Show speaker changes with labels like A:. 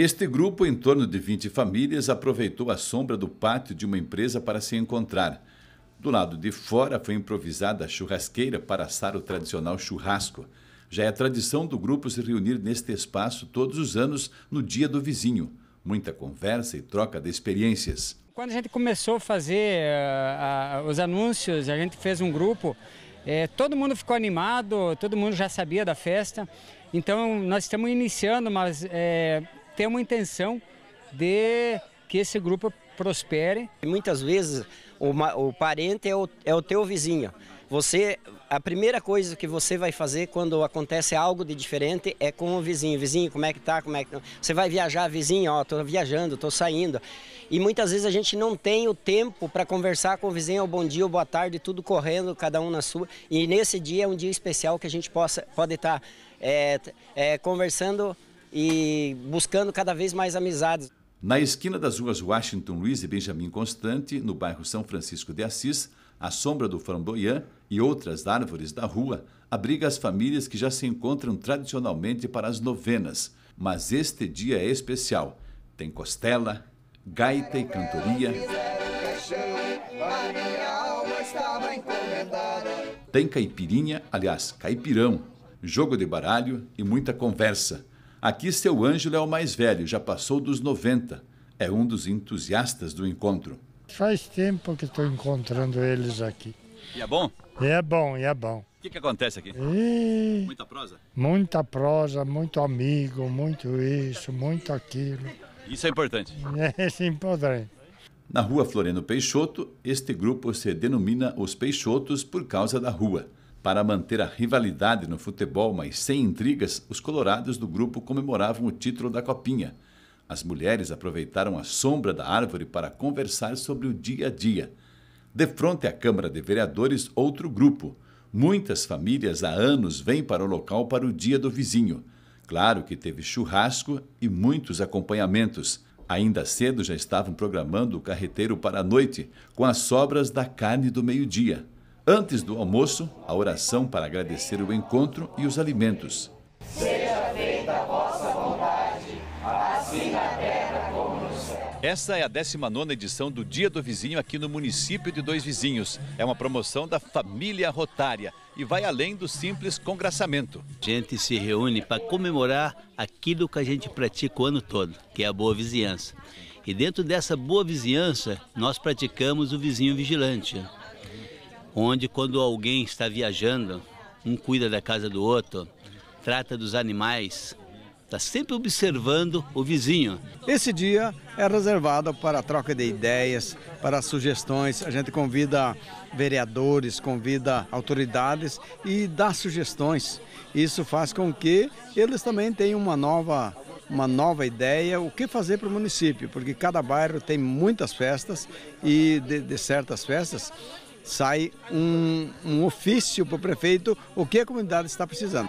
A: Este grupo, em torno de 20 famílias, aproveitou a sombra do pátio de uma empresa para se encontrar. Do lado de fora foi improvisada a churrasqueira para assar o tradicional churrasco. Já é tradição do grupo se reunir neste espaço todos os anos no dia do vizinho. Muita conversa e troca de experiências.
B: Quando a gente começou a fazer uh, uh, os anúncios, a gente fez um grupo eh, todo mundo ficou animado, todo mundo já sabia da festa. Então, nós estamos iniciando, mas eh, tem uma intenção de que esse grupo prospere. Muitas vezes o, o parente é o, é o teu vizinho. Você, a primeira coisa que você vai fazer quando acontece algo de diferente é com o vizinho. Vizinho, como é que tá? Como é que não? Você vai viajar, vizinho, ó, tô viajando, tô saindo. E muitas vezes a gente não tem o tempo para conversar com o vizinho, o bom dia, o boa tarde, tudo correndo, cada um na sua. E nesse dia é um dia especial que a gente possa pode estar tá, é, é, conversando e buscando cada vez mais amizades.
A: Na esquina das ruas Washington Luiz e Benjamin Constante, no bairro São Francisco de Assis, a sombra do flamboyant e outras árvores da rua abriga as famílias que já se encontram tradicionalmente para as novenas. Mas este dia é especial. Tem costela, gaita e cantoria. Tem caipirinha, aliás, caipirão, jogo de baralho e muita conversa. Aqui seu Ângelo é o mais velho, já passou dos 90. É um dos entusiastas do encontro.
C: Faz tempo que estou encontrando eles aqui. E é bom? E é bom, e é bom. O
A: que, que acontece aqui?
C: E... Muita prosa? Muita prosa, muito amigo, muito isso, muito aquilo.
A: Isso é importante.
C: É, isso é importante.
A: Na rua Floriano Peixoto, este grupo se denomina os Peixotos por causa da rua. Para manter a rivalidade no futebol, mas sem intrigas, os colorados do grupo comemoravam o título da Copinha. As mulheres aproveitaram a sombra da árvore para conversar sobre o dia a dia. De frente à Câmara de Vereadores, outro grupo. Muitas famílias há anos vêm para o local para o dia do vizinho. Claro que teve churrasco e muitos acompanhamentos. Ainda cedo já estavam programando o carreteiro para a noite, com as sobras da carne do meio-dia. Antes do almoço, a oração para agradecer o encontro e os alimentos. Seja feita a
B: vossa vontade, assim na terra como
A: no céu. Essa é a 19 edição do Dia do Vizinho aqui no município de Dois Vizinhos. É uma promoção da família Rotária e vai além do simples congraçamento. A gente se reúne para comemorar aquilo que a gente pratica o ano todo, que é a boa vizinhança. E dentro dessa boa vizinhança, nós praticamos o vizinho vigilante. Né? onde quando alguém está viajando, um cuida da casa do outro, trata dos animais, está sempre observando
C: o vizinho. Esse dia é reservado para a troca de ideias, para sugestões. A gente convida vereadores, convida autoridades e dá sugestões. Isso faz com que eles também tenham uma nova uma nova ideia, o que fazer para o município, porque cada bairro tem muitas festas e de, de certas festas sai um, um ofício para o prefeito o que a comunidade está precisando.